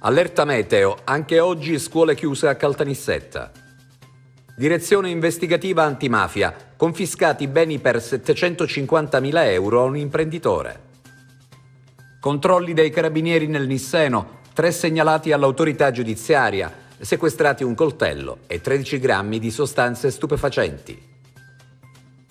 Allerta meteo, anche oggi scuole chiuse a Caltanissetta. Direzione investigativa antimafia, confiscati beni per 750.000 euro a un imprenditore. Controlli dei carabinieri nel Nisseno, tre segnalati all'autorità giudiziaria, sequestrati un coltello e 13 grammi di sostanze stupefacenti.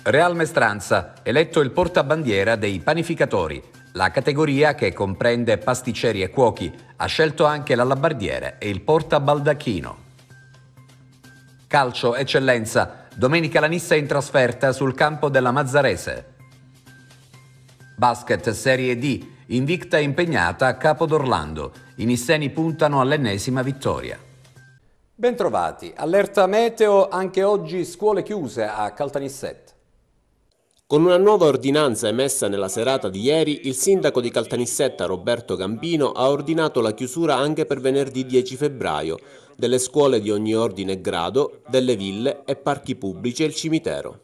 Real Mestranza, eletto il portabandiera dei panificatori, la categoria, che comprende pasticceri e cuochi, ha scelto anche l'alabardiere e il portabaldacchino. Calcio Eccellenza, domenica la Nissa in trasferta sul campo della Mazzarese. Basket Serie D, invicta e impegnata a Capo d'Orlando. I nisseni puntano all'ennesima vittoria. Bentrovati, Allerta meteo anche oggi scuole chiuse a Caltanissette. Con una nuova ordinanza emessa nella serata di ieri, il sindaco di Caltanissetta Roberto Gambino ha ordinato la chiusura anche per venerdì 10 febbraio delle scuole di ogni ordine e grado, delle ville e parchi pubblici e il cimitero.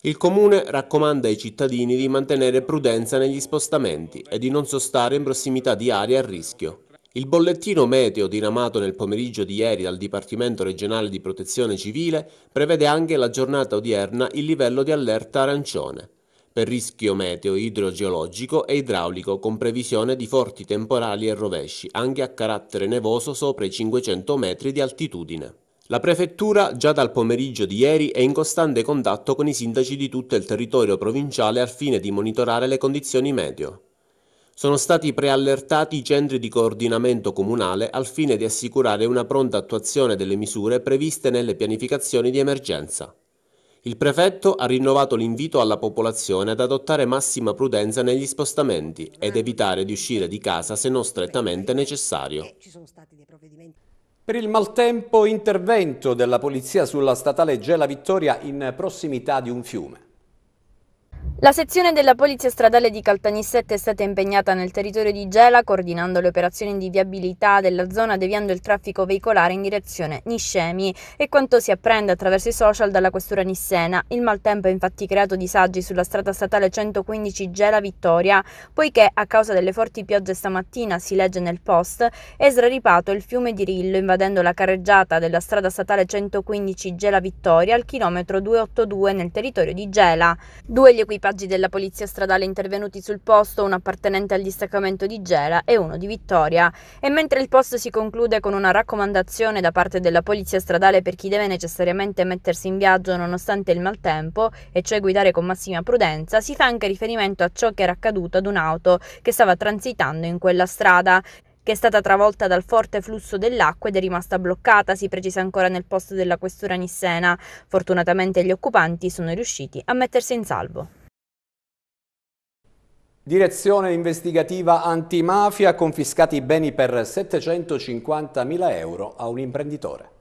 Il comune raccomanda ai cittadini di mantenere prudenza negli spostamenti e di non sostare in prossimità di aree a rischio. Il bollettino meteo diramato nel pomeriggio di ieri dal Dipartimento regionale di protezione civile prevede anche la giornata odierna il livello di allerta arancione per rischio meteo idrogeologico e idraulico con previsione di forti temporali e rovesci anche a carattere nevoso sopra i 500 metri di altitudine. La prefettura già dal pomeriggio di ieri è in costante contatto con i sindaci di tutto il territorio provinciale al fine di monitorare le condizioni meteo. Sono stati preallertati i centri di coordinamento comunale al fine di assicurare una pronta attuazione delle misure previste nelle pianificazioni di emergenza. Il prefetto ha rinnovato l'invito alla popolazione ad adottare massima prudenza negli spostamenti ed evitare di uscire di casa se non strettamente necessario. Eh, per il maltempo intervento della polizia sulla statale Gela Vittoria in prossimità di un fiume. La sezione della Polizia Stradale di Caltanissette è stata impegnata nel territorio di Gela coordinando le operazioni di viabilità della zona deviando il traffico veicolare in direzione Niscemi e quanto si apprende attraverso i social dalla questura nissena. Il maltempo ha infatti creato disagi sulla strada statale 115 Gela Vittoria, poiché a causa delle forti piogge stamattina, si legge nel post, è sraripato il fiume di Rillo invadendo la carreggiata della strada statale 115 Gela Vittoria al chilometro 282 nel territorio di Gela. Due gli equipaggi messaggi della polizia stradale intervenuti sul posto, un appartenente al distaccamento di Gela e uno di Vittoria. E mentre il posto si conclude con una raccomandazione da parte della polizia stradale per chi deve necessariamente mettersi in viaggio nonostante il maltempo, e cioè guidare con massima prudenza, si fa anche riferimento a ciò che era accaduto ad un'auto che stava transitando in quella strada che è stata travolta dal forte flusso dell'acqua ed è rimasta bloccata, si precisa ancora nel posto della questura Nissena. Fortunatamente gli occupanti sono riusciti a mettersi in salvo. Direzione investigativa antimafia, ha confiscati i beni per 750 mila euro a un imprenditore.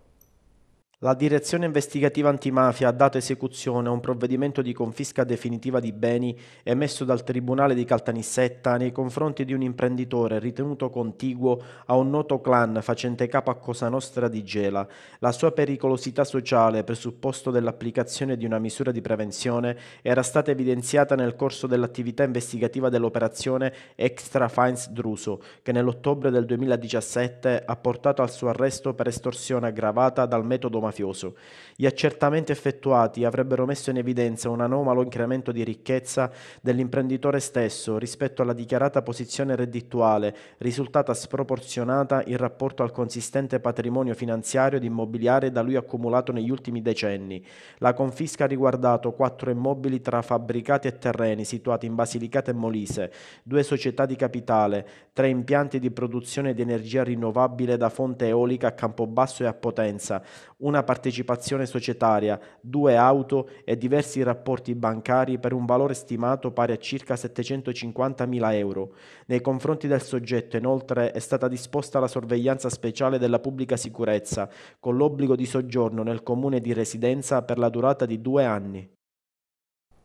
La Direzione Investigativa Antimafia ha dato esecuzione a un provvedimento di confisca definitiva di beni emesso dal Tribunale di Caltanissetta nei confronti di un imprenditore ritenuto contiguo a un noto clan facente capo a Cosa Nostra di Gela. La sua pericolosità sociale, presupposto dell'applicazione di una misura di prevenzione, era stata evidenziata nel corso dell'attività investigativa dell'operazione Extra Fines Druso, che nell'ottobre del 2017 ha portato al suo arresto per estorsione aggravata dal metodo mafioso. Gli accertamenti effettuati avrebbero messo in evidenza un anomalo incremento di ricchezza dell'imprenditore stesso rispetto alla dichiarata posizione reddituale, risultata sproporzionata in rapporto al consistente patrimonio finanziario ed immobiliare da lui accumulato negli ultimi decenni. La confisca ha riguardato quattro immobili tra fabbricati e terreni situati in Basilicata e Molise, due società di capitale, tre impianti di produzione di energia rinnovabile da fonte eolica a Campobasso e a Potenza, una partecipazione societaria, due auto e diversi rapporti bancari per un valore stimato pari a circa 750.000 euro. Nei confronti del soggetto inoltre è stata disposta la sorveglianza speciale della pubblica sicurezza, con l'obbligo di soggiorno nel comune di residenza per la durata di due anni.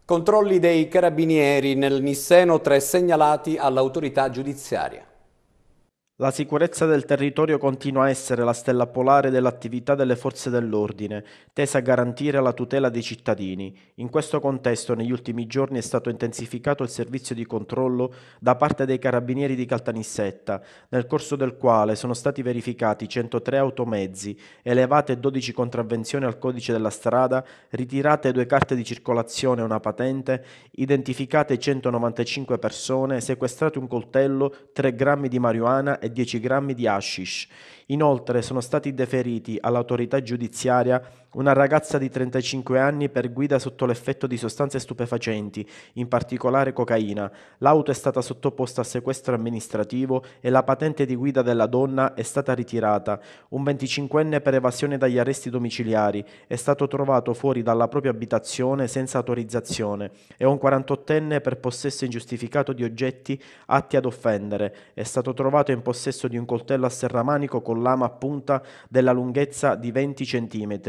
Controlli dei carabinieri nel Nisseno, 3 segnalati all'autorità giudiziaria. La sicurezza del territorio continua a essere la stella polare dell'attività delle forze dell'ordine, tesa a garantire la tutela dei cittadini. In questo contesto negli ultimi giorni è stato intensificato il servizio di controllo da parte dei carabinieri di Caltanissetta, nel corso del quale sono stati verificati 103 automezzi, elevate 12 contravvenzioni al codice della strada, ritirate due carte di circolazione e una patente, identificate 195 persone, sequestrati un coltello, 3 grammi di marijuana e 10 grammi di hashish. Inoltre sono stati deferiti all'autorità giudiziaria una ragazza di 35 anni per guida sotto l'effetto di sostanze stupefacenti, in particolare cocaina. L'auto è stata sottoposta a sequestro amministrativo e la patente di guida della donna è stata ritirata. Un 25enne per evasione dagli arresti domiciliari è stato trovato fuori dalla propria abitazione senza autorizzazione e un 48enne per possesso ingiustificato di oggetti atti ad offendere è stato trovato in possesso di un coltello a serramanico con lama a punta della lunghezza di 20 cm.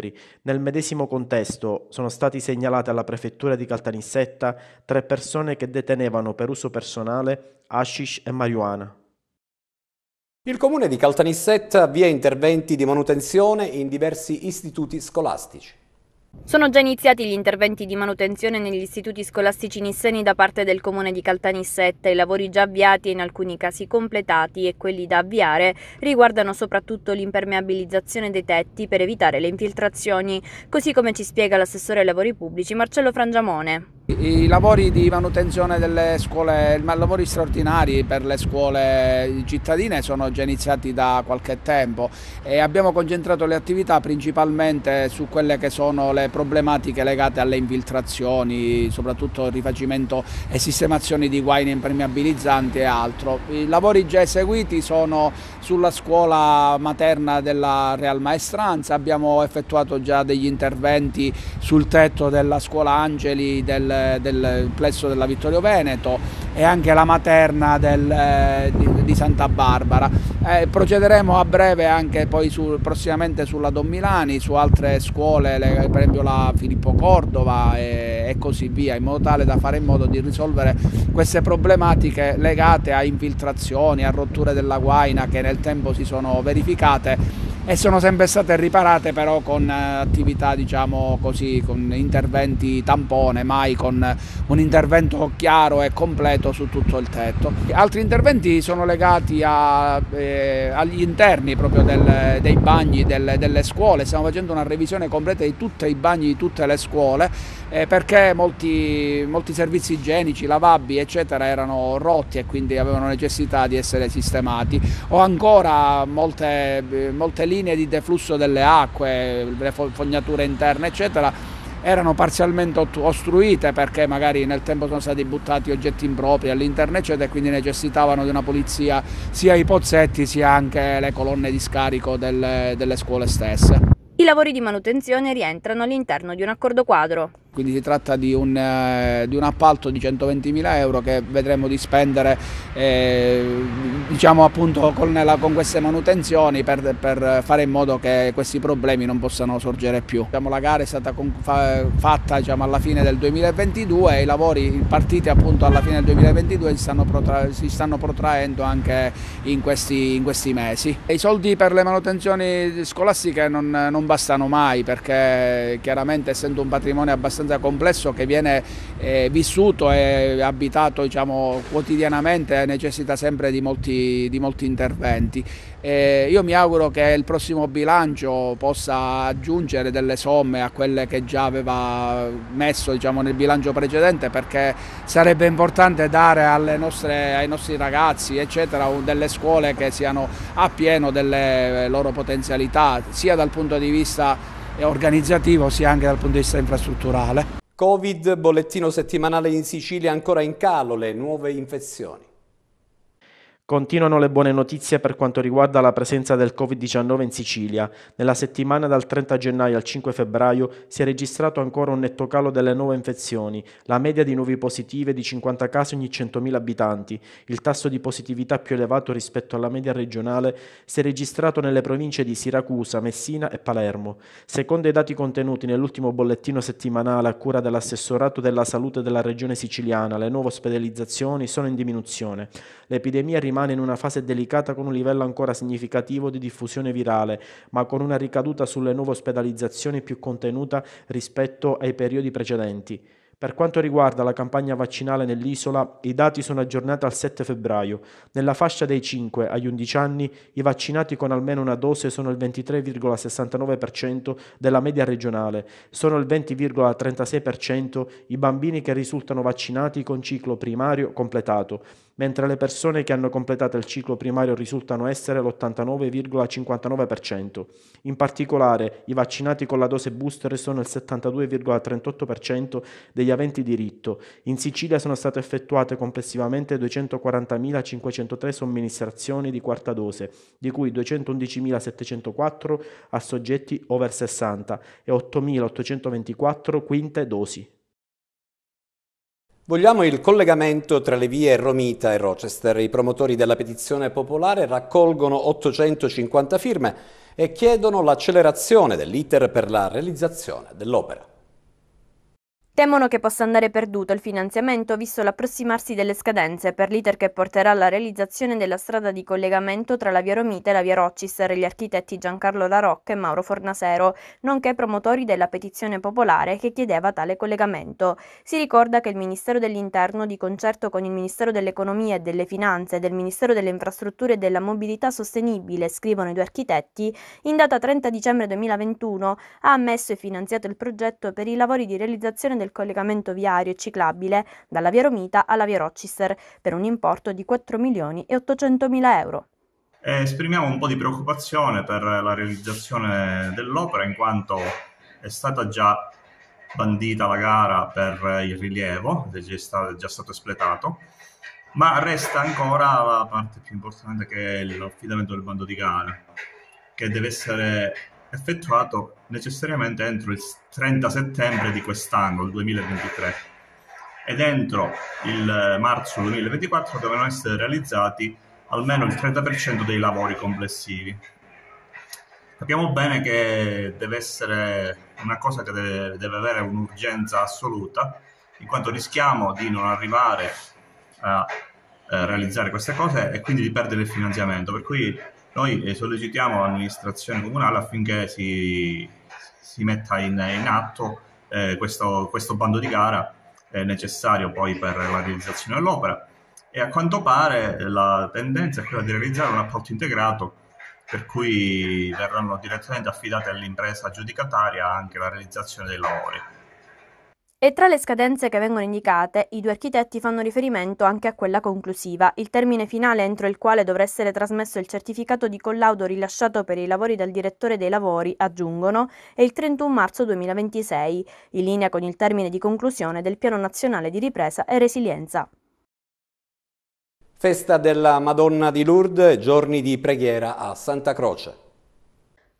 Nel medesimo contesto sono stati segnalati alla prefettura di Caltanissetta tre persone che detenevano per uso personale hashish e marijuana. Il comune di Caltanissetta avvia interventi di manutenzione in diversi istituti scolastici. Sono già iniziati gli interventi di manutenzione negli istituti scolastici nisseni da parte del comune di Caltanissetta. I lavori già avviati e in alcuni casi completati e quelli da avviare riguardano soprattutto l'impermeabilizzazione dei tetti per evitare le infiltrazioni, così come ci spiega l'assessore ai lavori pubblici Marcello Frangiamone. I lavori di manutenzione delle scuole, lavori straordinari per le scuole cittadine sono già iniziati da qualche tempo e abbiamo concentrato le attività principalmente su quelle che sono le problematiche legate alle infiltrazioni, soprattutto rifacimento e sistemazione di guaine impermeabilizzanti e altro. I lavori già eseguiti sono sulla scuola materna della Real Maestranza, abbiamo effettuato già degli interventi sul tetto della scuola Angeli del del, plesso della Vittorio Veneto e anche la materna del, eh, di, di, Santa Barbara. Eh, procederemo a breve anche poi su, prossimamente sulla Don Milani, su altre scuole, le, per esempio la Filippo Cordova e, e, così via, in modo tale da fare in modo di risolvere queste problematiche legate a infiltrazioni, a rotture della guaina che nel tempo si sono verificate e sono sempre state riparate però con eh, attività diciamo così, con interventi tampone, mai con un intervento chiaro e completo su tutto il tetto. Altri interventi sono legati a, eh, agli interni proprio del, dei bagni delle, delle, scuole, stiamo facendo una revisione completa di tutti i bagni di tutte le scuole eh, perché molti, molti servizi igienici, lavabbi eccetera erano rotti e quindi avevano necessità di essere sistemati o ancora molte, eh, molte linee linee di deflusso delle acque, le fognature interne eccetera, erano parzialmente ostruite perché magari nel tempo sono stati buttati oggetti impropri all'interno eccetera e quindi necessitavano di una pulizia sia i pozzetti sia anche le colonne di scarico delle, delle scuole stesse. I lavori di manutenzione rientrano all'interno di un accordo quadro quindi si tratta di un, eh, di un appalto di 120.000 euro che vedremo di spendere eh, diciamo appunto con, la, con queste manutenzioni per, per, fare in modo che questi problemi non possano sorgere più. Diciamo, la gara è stata con, fa, fatta diciamo, alla fine del 2022 e i lavori partiti appunto alla fine del 2022 si stanno, protra, si stanno protraendo anche in questi, in questi, mesi. I soldi per le manutenzioni scolastiche non, non bastano mai perché chiaramente essendo un patrimonio abbastanza abbastanza complesso che viene eh, vissuto e abitato diciamo, quotidianamente necessita sempre di molti, di molti interventi. Eh, io mi auguro che il prossimo bilancio possa aggiungere delle somme a quelle che già aveva messo diciamo, nel bilancio precedente perché sarebbe importante dare nostre, ai nostri ragazzi eccetera, delle scuole che siano a pieno delle eh, loro potenzialità sia dal punto di vista organizzativo sia anche dal punto di vista infrastrutturale. Covid, bollettino settimanale in Sicilia ancora in calo, le nuove infezioni. Continuano le buone notizie per quanto riguarda la presenza del Covid-19 in Sicilia. Nella settimana dal 30 gennaio al 5 febbraio si è registrato ancora un netto calo delle nuove infezioni, la media di nuovi positivi è di 50 casi ogni 100.000 abitanti. Il tasso di positività più elevato rispetto alla media regionale si è registrato nelle province di Siracusa, Messina e Palermo. Secondo i dati contenuti nell'ultimo bollettino settimanale a cura dell'assessorato della salute della regione siciliana, le nuove ospedalizzazioni sono in diminuzione. L'epidemia rimane rimane in una fase delicata con un livello ancora significativo di diffusione virale, ma con una ricaduta sulle nuove ospedalizzazioni più contenuta rispetto ai periodi precedenti. Per quanto riguarda la campagna vaccinale nell'isola, i dati sono aggiornati al 7 febbraio. Nella fascia dei 5 agli 11 anni, i vaccinati con almeno una dose sono il 23,69% della media regionale. Sono il 20,36% i bambini che risultano vaccinati con ciclo primario completato mentre le persone che hanno completato il ciclo primario risultano essere l'89,59%. In particolare, i vaccinati con la dose booster sono il 72,38% degli aventi diritto. In Sicilia sono state effettuate complessivamente 240.503 somministrazioni di quarta dose, di cui 211.704 a soggetti over 60 e 8.824 quinte dosi. Vogliamo il collegamento tra le vie Romita e Rochester. I promotori della petizione popolare raccolgono 850 firme e chiedono l'accelerazione dell'iter per la realizzazione dell'opera. Temono che possa andare perduto il finanziamento visto l'approssimarsi delle scadenze per l'iter che porterà alla realizzazione della strada di collegamento tra la via Romita e la via Rochester per gli architetti Giancarlo Larocca e Mauro Fornasero, nonché promotori della petizione popolare che chiedeva tale collegamento. Si ricorda che il Ministero dell'Interno, di concerto con il Ministero dell'Economia e delle Finanze e del Ministero delle Infrastrutture e della Mobilità Sostenibile, scrivono i due architetti, in data 30 dicembre 2021 ha ammesso e finanziato il progetto per i lavori di realizzazione del del collegamento viario e ciclabile dalla via Romita alla via Rochester per un importo di 4 milioni e 800 mila euro. Eh, esprimiamo un po' di preoccupazione per la realizzazione dell'opera in quanto è stata già bandita la gara per il rilievo, è già stato espletato, ma resta ancora la parte più importante che è l'affidamento del bando di gara, che deve essere effettuato necessariamente entro il 30 settembre di quest'anno, il 2023, ed entro il eh, marzo 2024 devono essere realizzati almeno il 30% dei lavori complessivi. Capiamo bene che deve essere una cosa che deve, deve avere un'urgenza assoluta, in quanto rischiamo di non arrivare a, a eh, realizzare queste cose e quindi di perdere il finanziamento. Per cui noi sollecitiamo l'amministrazione comunale affinché si, si metta in, in atto eh, questo, questo, bando di gara eh, necessario poi per la realizzazione dell'opera e a quanto pare la tendenza è quella di realizzare un appalto integrato per cui verranno direttamente affidate all'impresa giudicataria anche la realizzazione dei lavori. E tra le scadenze che vengono indicate, i due architetti fanno riferimento anche a quella conclusiva, il termine finale entro il quale dovrà essere trasmesso il certificato di collaudo rilasciato per i lavori dal direttore dei lavori, aggiungono, è il 31 marzo 2026, in linea con il termine di conclusione del Piano Nazionale di Ripresa e Resilienza. Festa della Madonna di Lourdes, giorni di preghiera a Santa Croce.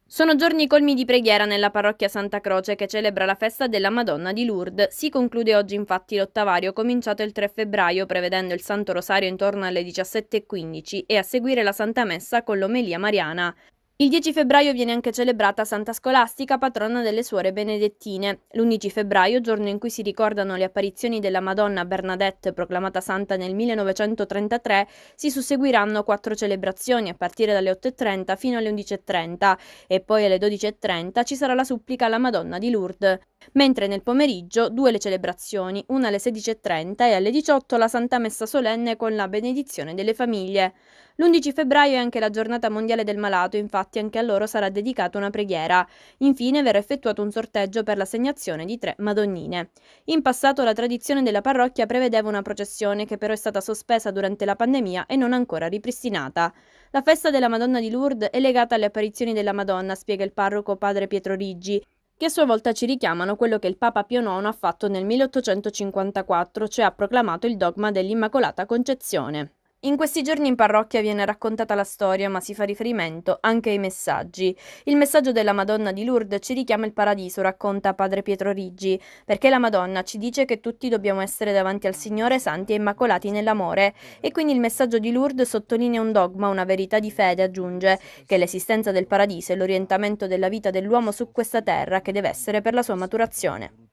Sono giorni colmi di preghiera nella parrocchia Santa Croce che celebra la festa della Madonna di Lourdes. Si conclude oggi infatti l'ottavario cominciato il 3 febbraio prevedendo il Santo Rosario intorno alle 17.15 e a seguire la Santa Messa con l'omelia mariana. Il 10 febbraio viene anche celebrata Santa Scolastica, patrona delle suore benedettine. L'11 febbraio, giorno in cui si ricordano le apparizioni della Madonna Bernadette, proclamata santa nel 1933, si susseguiranno quattro celebrazioni a partire dalle 8.30 fino alle 11.30 e poi alle 12.30 ci sarà la supplica alla Madonna di Lourdes mentre nel pomeriggio due le celebrazioni, una alle 16.30 e alle 18 la Santa Messa Solenne con la benedizione delle famiglie. L'11 febbraio è anche la giornata mondiale del malato, infatti anche a loro sarà dedicata una preghiera. Infine verrà effettuato un sorteggio per l'assegnazione di tre Madonnine. In passato la tradizione della parrocchia prevedeva una processione che però è stata sospesa durante la pandemia e non ancora ripristinata. La festa della Madonna di Lourdes è legata alle apparizioni della Madonna, spiega il parroco padre Pietro Riggi, che a sua volta ci richiamano quello che il Papa Pio IX ha fatto nel 1854, cioè ha proclamato il dogma dell'Immacolata Concezione. In questi giorni in parrocchia viene raccontata la storia, ma si fa riferimento anche ai messaggi. Il messaggio della Madonna di Lourdes ci richiama il paradiso, racconta padre Pietro Riggi, perché la Madonna ci dice che tutti dobbiamo essere davanti al Signore santi e immacolati nell'amore. E quindi il messaggio di Lourdes sottolinea un dogma, una verità di fede, aggiunge, che l'esistenza del paradiso è l'orientamento della vita dell'uomo su questa terra che deve essere per la sua maturazione.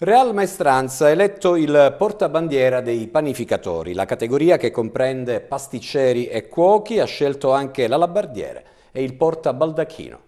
Real Maestranza ha eletto il portabandiera dei panificatori. La categoria che comprende pasticceri e cuochi ha scelto anche l'alabardiere e il portabaldacchino.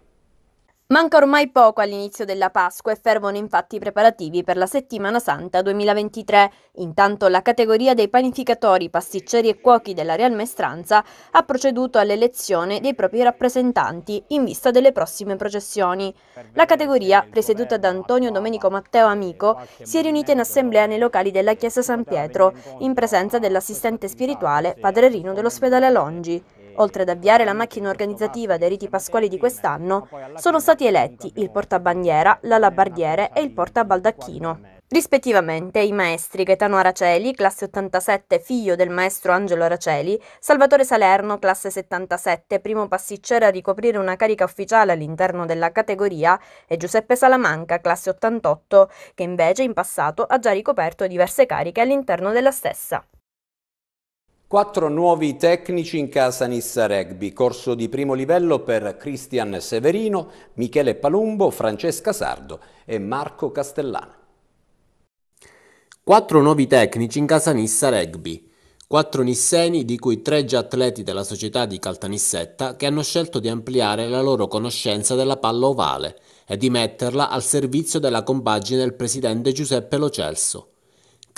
Manca ormai poco all'inizio della Pasqua e fervono infatti i preparativi per la Settimana Santa 2023. Intanto la categoria dei panificatori, pasticceri e cuochi della Real Mestranza ha proceduto all'elezione dei propri rappresentanti in vista delle prossime processioni. La categoria, presieduta da Antonio Domenico Matteo Amico, si è riunita in assemblea nei locali della Chiesa San Pietro, in presenza dell'assistente spirituale Padre Rino dell'ospedale Longi. Oltre ad avviare la macchina organizzativa dei riti pasquali di quest'anno, sono stati eletti il portabandiera, l'alabardiere e il portabaldacchino. Rispettivamente i maestri Gaetano Araceli, classe 87, figlio del maestro Angelo Araceli, Salvatore Salerno, classe 77, primo pasticcere a ricoprire una carica ufficiale all'interno della categoria, e Giuseppe Salamanca, classe 88, che invece in passato ha già ricoperto diverse cariche all'interno della stessa. Quattro nuovi tecnici in casa Nissa Rugby, corso di primo livello per Cristian Severino, Michele Palumbo, Francesca Sardo e Marco Castellana. Quattro nuovi tecnici in casa Nissa Rugby. Quattro nisseni, di cui tre già atleti della società di Caltanissetta, che hanno scelto di ampliare la loro conoscenza della palla ovale e di metterla al servizio della compagine del presidente Giuseppe Lo Celso.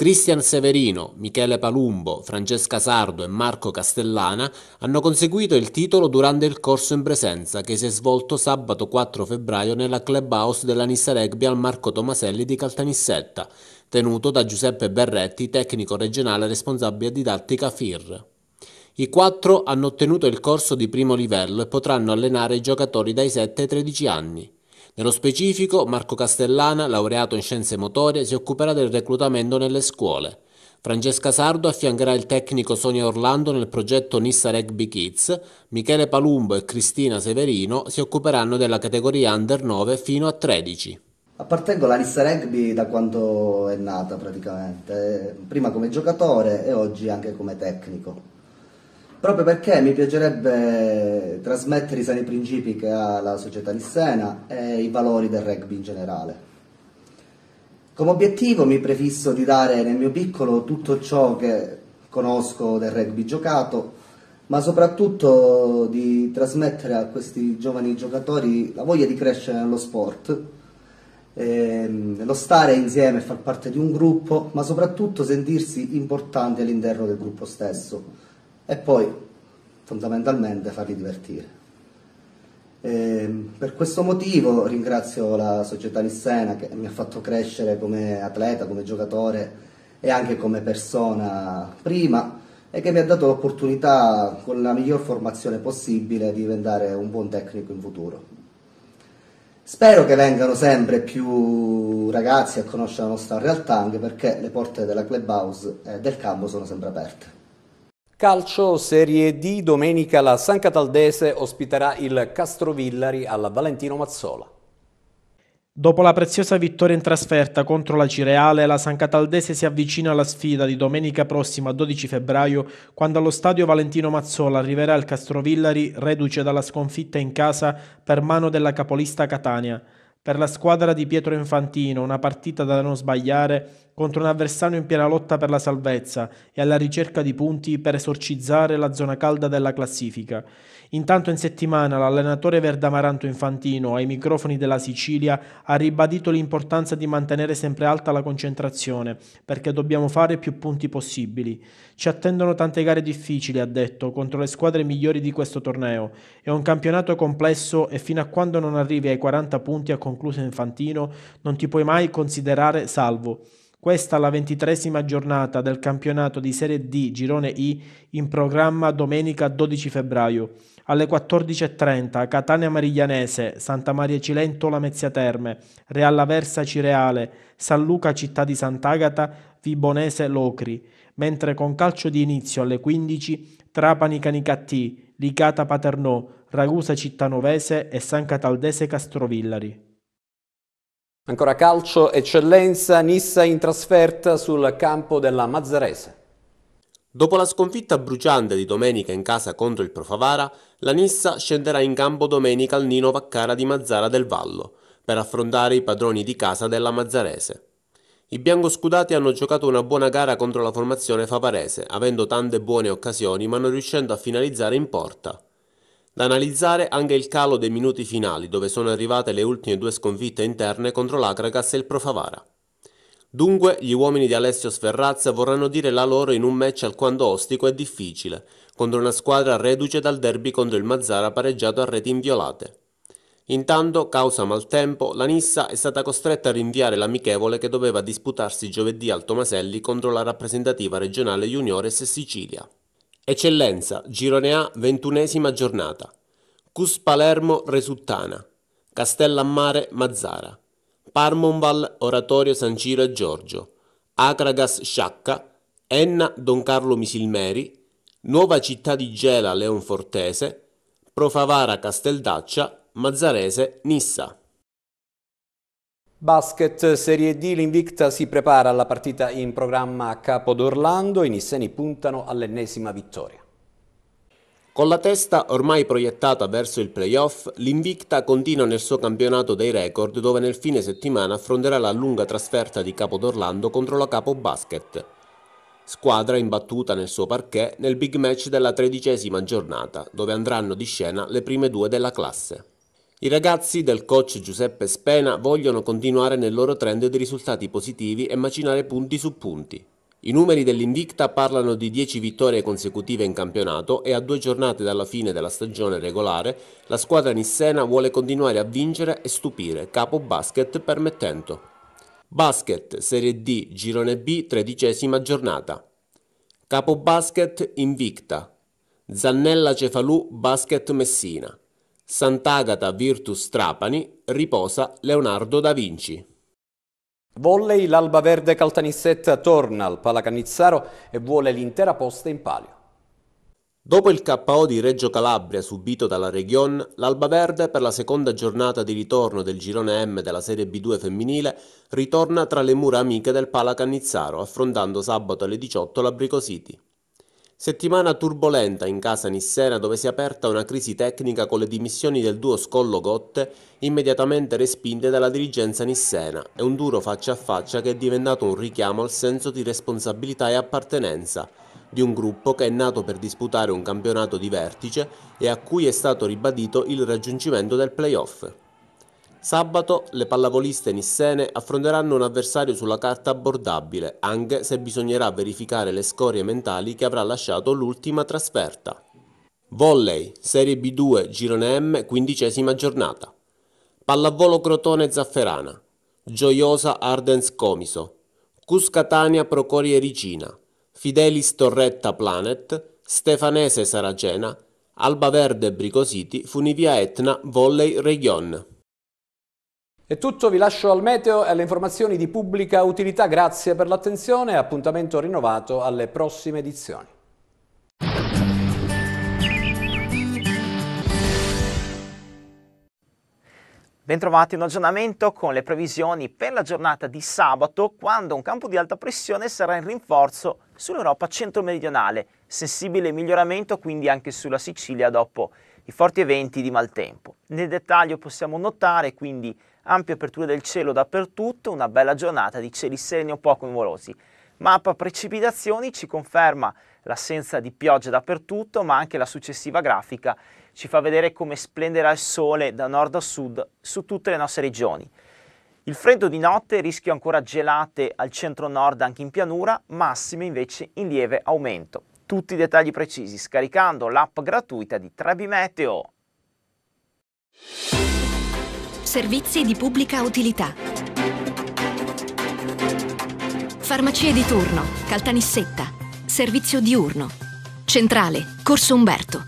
Cristian Severino, Michele Palumbo, Francesca Sardo e Marco Castellana hanno conseguito il titolo durante il corso in presenza che si è svolto sabato 4 febbraio nella clubhouse della Nissa Rugby al Marco Tomaselli di Caltanissetta, tenuto da Giuseppe Berretti, tecnico regionale responsabile didattica FIR. I quattro hanno ottenuto il corso di primo livello e potranno allenare i giocatori dai 7 ai 13 anni. Nello specifico, Marco Castellana, laureato in scienze motorie, si occuperà del reclutamento nelle scuole. Francesca Sardo affiancherà il tecnico Sonia Orlando nel progetto Nissa Rugby Kids, Michele Palumbo e Cristina Severino si occuperanno della categoria Under 9 fino a 13. Appartengo alla Nissa Rugby da quando è nata praticamente, prima come giocatore e oggi anche come tecnico proprio perché mi piacerebbe trasmettere i sani principi che ha la società nissena e i valori del rugby in generale. Come obiettivo mi prefisso di dare nel mio piccolo tutto ciò che conosco del rugby giocato, ma soprattutto di trasmettere a questi giovani giocatori la voglia di crescere nello sport, ehm, lo stare insieme e far parte di un gruppo, ma soprattutto sentirsi importanti all'interno del gruppo stesso e poi fondamentalmente farli divertire. E ehm, per questo motivo ringrazio la società Nissena che mi ha fatto crescere come atleta, come giocatore e anche come persona prima e che mi ha dato l'opportunità con la miglior formazione possibile di diventare un buon tecnico in futuro. Spero che vengano sempre più ragazzi a conoscere la nostra realtà, anche perché le porte della clubhouse e eh, del campo sono sempre aperte. Calcio Serie D, domenica la San Cataldese ospiterà il Castrovillari al Valentino Mazzola. Dopo la preziosa vittoria in trasferta contro la Cireale, la San Cataldese si avvicina alla sfida di domenica prossima 12 febbraio, quando allo stadio Valentino Mazzola arriverà il Castrovillari, reduce dalla sconfitta in casa per mano della capolista Catania. Per la squadra di Pietro Infantino, una partita da non sbagliare, contro un avversario in piena lotta per la salvezza e alla ricerca di punti per esorcizzare la zona calda della classifica. Intanto in settimana l'allenatore verdamaranto Infantino ai microfoni della Sicilia ha ribadito l'importanza di mantenere sempre alta la concentrazione perché dobbiamo fare più punti possibili. Ci attendono tante gare difficili, ha detto, contro le squadre migliori di questo torneo. È un campionato complesso e fino a quando non arrivi ai 40 punti, ha concluso Infantino, non ti puoi mai considerare salvo. Questa la ventitresima giornata del campionato di Serie D Girone I in programma domenica 12 febbraio. Alle 14.30 Catania Mariglianese, Santa Maria Cilento Lamezia Terme, Real Aversa Cireale, San Luca Città di Sant'Agata, Vibonese Locri, mentre con calcio di inizio alle 15 Trapani Canicattì, Licata Paternò, Ragusa Cittanovese e San Cataldese Castrovillari. Ancora calcio, eccellenza, Nissa in trasferta sul campo della Mazzarese. Dopo la sconfitta bruciante di domenica in casa contro il Profavara, la Nissa scenderà in campo domenica al Nino Vaccara di Mazzara del Vallo per affrontare i padroni di casa della Mazzarese. I biancoscudati hanno giocato una buona gara contro la formazione favarese, avendo tante buone occasioni ma non riuscendo a finalizzare in porta. Da analizzare anche il calo dei minuti finali dove sono arrivate le ultime due sconfitte interne contro l'Akragas e il Profavara. Dunque gli uomini di Alessio Sferrazza vorranno dire la loro in un match alquanto ostico e difficile, contro una squadra reduce dal derby contro il Mazzara pareggiato a reti inviolate. Intanto, causa maltempo, la Nissa è stata costretta a rinviare l'amichevole che doveva disputarsi giovedì al Tomaselli contro la rappresentativa regionale Juniores Sicilia. Eccellenza, Girone A, ventunesima giornata. Cus Palermo Resuttana, Castellammare Mazzara, Parmonval Oratorio San Ciro e Giorgio, Acragas Sciacca, Enna Don Carlo Misilmeri, Nuova Città di Gela Leonfortese, Profavara Casteldaccia, Mazzarese Nissa. Basket Serie D, l'Invicta si prepara alla partita in programma a capo d'Orlando, i Nisseni puntano all'ennesima vittoria. Con la testa ormai proiettata verso il playoff, l'Invicta continua nel suo campionato dei record dove nel fine settimana affronterà la lunga trasferta di Capo d'Orlando contro la Capo Basket, squadra imbattuta nel suo parquet nel big match della tredicesima giornata dove andranno di scena le prime due della classe. I ragazzi del coach Giuseppe Spena vogliono continuare nel loro trend di risultati positivi e macinare punti su punti. I numeri dell'Invicta parlano di 10 vittorie consecutive in campionato e a due giornate dalla fine della stagione regolare la squadra nissena vuole continuare a vincere e stupire, capo basket permettendo. Basket Serie D Girone B tredicesima giornata. Capo basket Invicta. Zannella Cefalù Basket Messina. Sant'Agata Virtus Trapani riposa Leonardo da Vinci. Volley l'Alba Verde Caltanissetta torna al Palacanizzaro e vuole l'intera posta in palio. Dopo il KO di Reggio Calabria subito dalla Region, l'Alba Verde per la seconda giornata di ritorno del girone M della Serie B2 femminile ritorna tra le mura amiche del Palacannizzaro, affrontando sabato alle 18 la Brico City. Settimana turbolenta in casa Nissena dove si è aperta una crisi tecnica con le dimissioni del duo Scollo-Gotte immediatamente respinte dalla dirigenza Nissena e un duro faccia a faccia che è diventato un richiamo al senso di responsabilità e appartenenza di un gruppo che è nato per disputare un campionato di vertice e a cui è stato ribadito il raggiungimento del playoff. Sabato le pallavoliste nissene affronteranno un avversario sulla carta abbordabile, anche se bisognerà verificare le scorie mentali che avrà lasciato l'ultima trasferta. Volley, Serie B2, Girone M, quindicesima giornata. Pallavolo Crotone Zafferana, Gioiosa Ardens Comiso, Cuscatania Procorie Ricina, Fidelis Torretta Planet, Stefanese Saracena, Albaverde Bricositi, Funivia Etna, Volley Region. È tutto, vi lascio al meteo e alle informazioni di pubblica utilità. Grazie per l'attenzione e appuntamento rinnovato alle prossime edizioni. Bentrovati in aggiornamento con le previsioni per la giornata di sabato quando un campo di alta pressione sarà in rinforzo sull'Europa centro-meridionale, sensibile miglioramento quindi anche sulla Sicilia dopo i forti eventi di maltempo. Nel dettaglio possiamo notare quindi ampie aperture del cielo dappertutto, una bella giornata di cieli sereni o poco nuvolosi. Mappa precipitazioni ci conferma l'assenza di piogge dappertutto, ma anche la successiva grafica ci fa vedere come splenderà il sole da nord a sud su tutte le nostre regioni. Il freddo di notte, rischio ancora gelate al centro-nord anche in pianura, massime invece in lieve aumento. Tutti i dettagli precisi scaricando l'app gratuita di Trebi Meteo. Servizi di pubblica utilità. Farmacie di turno, Caltanissetta, servizio diurno. Centrale, Corso Umberto.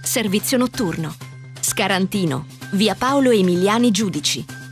Servizio notturno, Scarantino, via Paolo Emiliani Giudici.